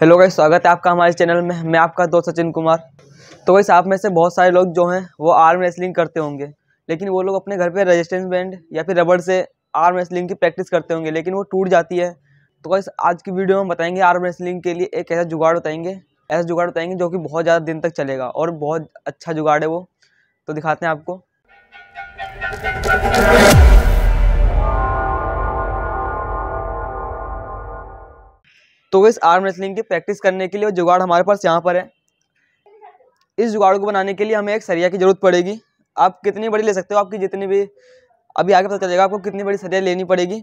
hello guys स्वागत है आपका हमारे चैनल में मैं आपका दोस्त सचिन कुमार तो वैसे आप में से बहुत सारे लोग जो हैं वो आर्म रेसलिंग करते होंगे लेकिन वो लोग अपने घर पे रेजिस्टेंस बैंड या फिर रबड़ से आर्म रेसलिंग की प्रैक्टिस करते होंगे लेकिन वो टूट जाती है तो वैसे आज की वीडियो में बताएंगे आर्म रेसलिंग के लिए एक ऐसा जुगाड़ बताएंगे ऐसा जुगाड़ बताएंगे जो कि बहुत ज़्यादा दिन तक चलेगा और बहुत अच्छा जुगाड़ है वो तो दिखाते हैं आपको तो इस आर्म रेसलिंग की प्रैक्टिस करने के लिए जुगाड़ हमारे पास यहाँ पर है इस जुगाड़ को बनाने के लिए हमें एक सरिया की ज़रूरत पड़ेगी आप कितनी बड़ी ले सकते हो आपकी जितनी भी अभी आगे पता चलेगा आपको कितनी बड़ी सरिया लेनी पड़ेगी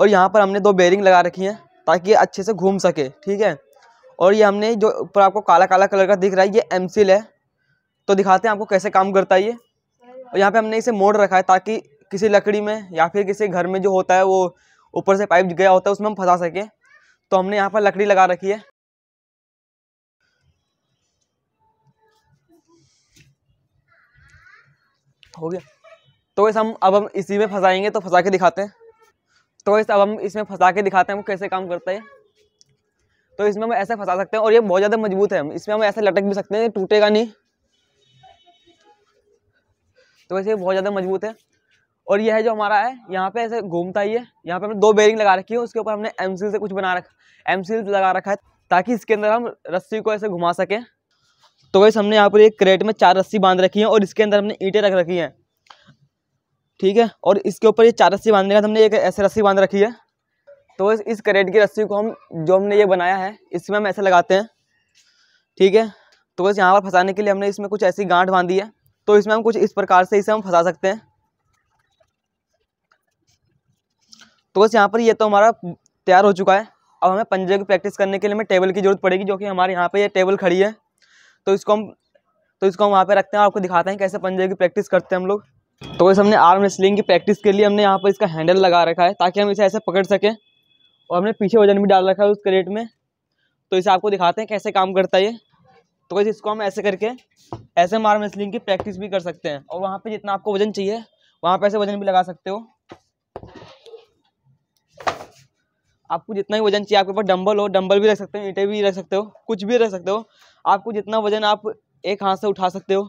और यहाँ पर हमने दो बेरिंग लगा रखी हैं ताकि ये अच्छे से घूम सके ठीक है और ये हमने जो ऊपर आपको काला काला कलर का दिख रहा है ये एम है तो दिखाते हैं आपको कैसे काम करता है ये और यहाँ पे हमने इसे मोड़ रखा है ताकि किसी लकड़ी में या फिर किसी घर में जो होता है वो ऊपर से पाइप गया होता है उसमें हम फंसा सकें तो हमने यहाँ पर लकड़ी लगा रखी है हो गया तो वैसे हम अब हम इसी में फंसाएंगे तो फंसा के दिखाते हैं तो वैसे अब हम इसमें फंसा के दिखाते हैं हम कैसे काम करता है तो इसमें हम ऐसे फंसा सकते हैं और ये बहुत ज़्यादा मजबूत है हम इसमें हम ऐसे लटक भी सकते हैं टूटेगा नहीं तो वैसे ये बहुत ज़्यादा मजबूत है और यह है जो हमारा है यहाँ पे ऐसे घूमता ही है यहाँ पे हमने दो बेरिंग लगा रखी है उसके ऊपर हमने एम से कुछ बना रखा एम लगा रखा है ताकि इसके अंदर हम रस्सी को ऐसे घुमा सकें तो वैसे हमने यहाँ पर एक क्रेट में चार रस्सी बांध रखी है और इसके अंदर हमने ईंटें रख रखी हैं ठीक है और इसके ऊपर ये चार रस्सी बांधने का हमने एक ऐसे रस्सी बांध रखी है तो इस करेट की रस्सी को हम जो हमने ये बनाया है इसमें हम ऐसे लगाते हैं ठीक है तो बस यहाँ पर फंसाने के लिए हमने इसमें कुछ ऐसी गांठ बांधी है तो इसमें हम कुछ इस प्रकार से इसे हम फंसा सकते हैं तो बस यहाँ पर ये तो हमारा तैयार हो चुका है अब हमें पंजे की प्रैक्टिस करने के लिए हमें टेबल की जरूरत पड़ेगी जो कि हमारे यहाँ पर यह टेबल खड़ी है तो इसको हम तो इसको हम वहाँ पर रखते हैं आपको दिखाते हैं कैसे पंजे की प्रैक्टिस करते हैं हम लोग तो वैसे हमने आर्म रेसलिंग की प्रैक्टिस के लिए हमने यहाँ पर इसका हैंडल लगा रखा है ताकि हम इसे ऐसे पकड़ सकें और हमने पीछे वजन भी डाल रखा है उस क्रेट में तो इसे आपको दिखाते हैं कैसे काम करता है ये तो वैसे इसको हम ऐसे करके ऐसे हम आर्म रेसलिंग की प्रैक्टिस भी कर सकते हैं और वहाँ पर जितना आपको वजन चाहिए वहाँ पर ऐसे वजन भी लगा सकते हो आपको जितना भी वजन चाहिए आपके पास डंबल हो डंबल भी रख सकते हो ईंटे भी रख सकते हो कुछ भी रख सकते हो आपको जितना वजन आप एक हाथ से उठा सकते हो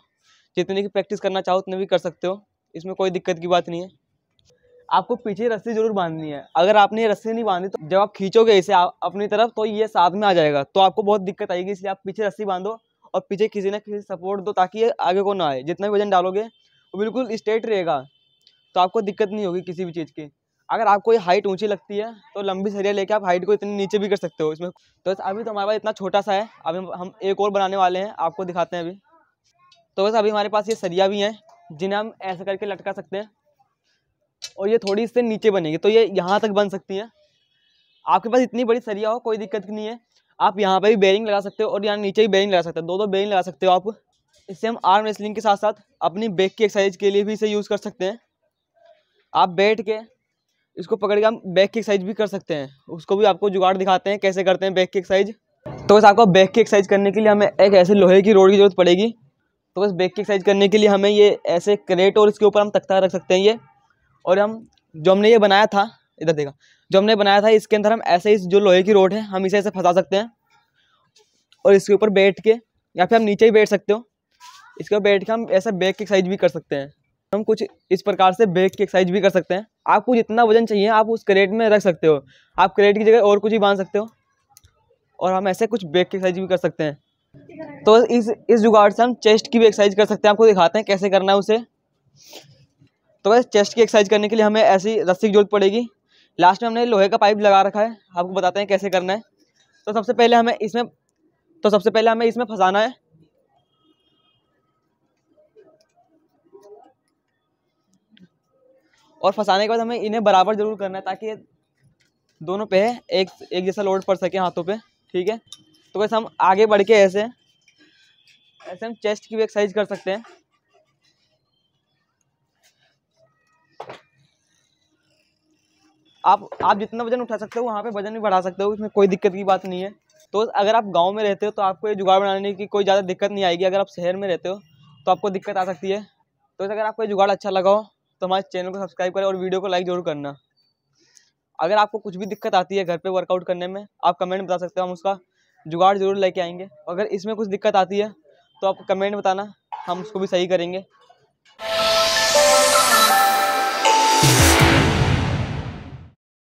जितनी की प्रैक्टिस करना चाहो उतने भी कर सकते हो इसमें कोई दिक्कत की बात नहीं है आपको पीछे रस्सी जरूर बांधनी है अगर आपने ये रस्सी नहीं बांधी तो जब आप खींचोगे इसे आप अपनी तरफ तो ये साथ में आ जाएगा तो आपको बहुत दिक्कत आएगी इसलिए आप पीछे रस्सी बांधो और पीछे किसी ना किसी सपोर्ट दो ताकि ये आगे को ना आए जितना भी वजन डालोगे वो बिल्कुल स्ट्रेट रहेगा तो आपको दिक्कत नहीं होगी किसी भी चीज़ की अगर आपको ये हाइट ऊंची लगती है तो लंबी सरिया लेके आप हाइट को इतने नीचे भी कर सकते हो इसमें तो बस अभी तो हमारे पास इतना छोटा सा है अभी हम एक और बनाने वाले हैं आपको दिखाते हैं अभी तो बस अभी हमारे पास ये सरिया भी हैं जिन्हें हम ऐसे करके लटका सकते हैं और ये थोड़ी इससे नीचे बनेगी तो ये यहाँ तक बन सकती हैं आपके पास इतनी बड़ी सरिया हो कोई दिक्कत नहीं है आप यहाँ पर भी बेरिंग लगा सकते हो और यहाँ नीचे भी बेरिंग लगा सकते हो दो दो बेरिंग लगा सकते हो आप इससे हम आर्म रेसलिंग के साथ साथ अपनी बैक की एक्सरसाइज के लिए भी इसे यूज़ कर सकते हैं आप बैठ के इसको पकड़ के हम बैक की एक्सरसाइज भी कर सकते हैं उसको भी आपको जुगाड़ दिखाते हैं कैसे करते हैं बैक की एक्सरसाइज तो बस आपको बैक की एक्सरसाइज करने के लिए हमें एक ऐसे लोहे की रोड की ज़रूरत पड़ेगी तो बस बैक की एक्सरसाइज करने के लिए हमें ये ऐसे क्रेट और इसके ऊपर हम तख्ता रख सकते हैं ये और हम जो हमने ये बनाया था इधर देखा जो हमने बनाया था इसके अंदर हम ऐसे ही जो लोहे की रोड है हम इसे ऐसे फंसा सकते हैं और इसके ऊपर बैठ के या फिर हम नीचे ही बैठ सकते हो इसके ऊपर बैठ के हम ऐसा बैक की एक्सरसाइज भी कर सकते हैं हम कुछ इस प्रकार से बैक की एक्सरसाइज भी कर सकते हैं आपको जितना वजन चाहिए आप उस क्रेट में रख सकते हो आप क्रेट की जगह और कुछ भी बांध सकते हो और हम ऐसे कुछ बैक एक्सरसाइज भी कर सकते हैं तो इस इस जुगाड़ से हम चेस्ट की भी एक्सरसाइज कर सकते हैं आपको दिखाते हैं कैसे करना है उसे तो वैसे चेस्ट की एक्सरसाइज करने के लिए हमें ऐसी रस्सी की जरूरत पड़ेगी लास्ट में हमने लोहे का पाइप लगा रखा है आपको बताते हैं कैसे करना है तो सबसे पहले हमें इसमें तो सबसे पहले हमें इसमें फंसाना है और फंसाने के बाद हमें इन्हें बराबर ज़रूर करना है ताकि दोनों पे एक एक जैसा लोड पड़ सके हाथों पे ठीक है तो वैसे हम आगे बढ़ के ऐसे ऐसे हम चेस्ट की भी एक्सरसाइज कर सकते हैं आप आप जितना वजन उठा सकते हो वहाँ पे वजन भी बढ़ा सकते हो इसमें कोई दिक्कत की बात नहीं है तो अगर आप गांव में रहते हो तो आपको ये जुगाड़ बनाने की कोई ज़्यादा दिक्कत नहीं आएगी अगर आप शहर में रहते हो तो आपको दिक्कत आ सकती है तो अगर आपको ये जुगाड़ अच्छा लगा हो तो हमारे चैनल को सब्सक्राइब करें और वीडियो को लाइक जरूर करना अगर आपको कुछ भी दिक्कत आती है घर पे वर्कआउट करने में आप कमेंट बता सकते हो हम उसका जुगाड़ जरूर लेके आएंगे अगर इसमें कुछ दिक्कत आती है तो आप कमेंट बताना हम उसको भी सही करेंगे